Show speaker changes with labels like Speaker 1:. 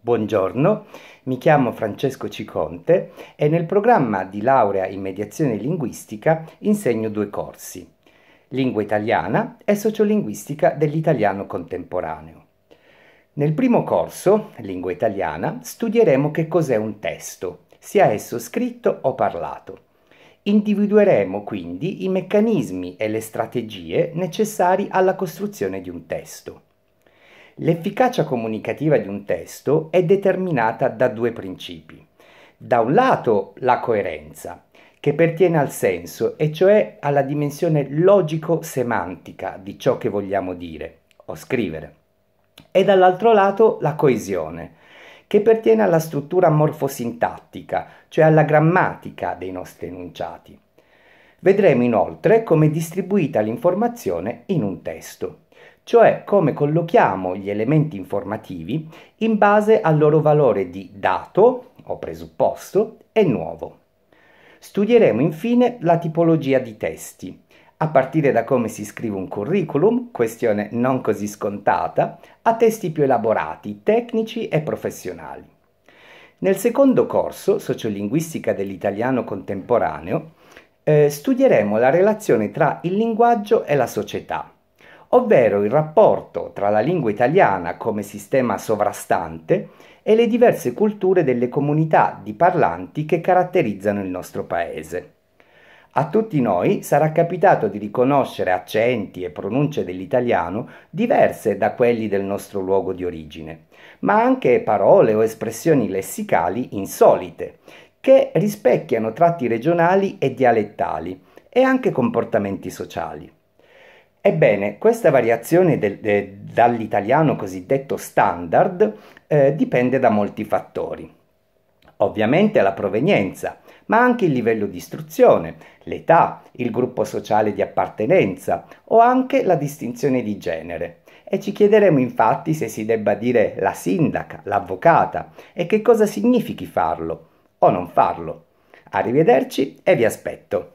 Speaker 1: Buongiorno, mi chiamo Francesco Ciconte e nel programma di laurea in mediazione linguistica insegno due corsi, lingua italiana e sociolinguistica dell'italiano contemporaneo. Nel primo corso, lingua italiana, studieremo che cos'è un testo, sia esso scritto o parlato. Individueremo quindi i meccanismi e le strategie necessari alla costruzione di un testo. L'efficacia comunicativa di un testo è determinata da due principi. Da un lato la coerenza, che pertiene al senso, e cioè alla dimensione logico-semantica di ciò che vogliamo dire o scrivere. E dall'altro lato la coesione, che pertiene alla struttura morfosintattica, cioè alla grammatica dei nostri enunciati. Vedremo inoltre come è distribuita l'informazione in un testo cioè come collochiamo gli elementi informativi in base al loro valore di dato o presupposto e nuovo. Studieremo infine la tipologia di testi, a partire da come si scrive un curriculum, questione non così scontata, a testi più elaborati, tecnici e professionali. Nel secondo corso, Sociolinguistica dell'italiano contemporaneo, eh, studieremo la relazione tra il linguaggio e la società ovvero il rapporto tra la lingua italiana come sistema sovrastante e le diverse culture delle comunità di parlanti che caratterizzano il nostro paese. A tutti noi sarà capitato di riconoscere accenti e pronunce dell'italiano diverse da quelli del nostro luogo di origine, ma anche parole o espressioni lessicali insolite, che rispecchiano tratti regionali e dialettali e anche comportamenti sociali. Ebbene, questa variazione del, de, dall'italiano cosiddetto standard eh, dipende da molti fattori. Ovviamente la provenienza, ma anche il livello di istruzione, l'età, il gruppo sociale di appartenenza o anche la distinzione di genere. E ci chiederemo infatti se si debba dire la sindaca, l'avvocata e che cosa significhi farlo o non farlo. Arrivederci e vi aspetto.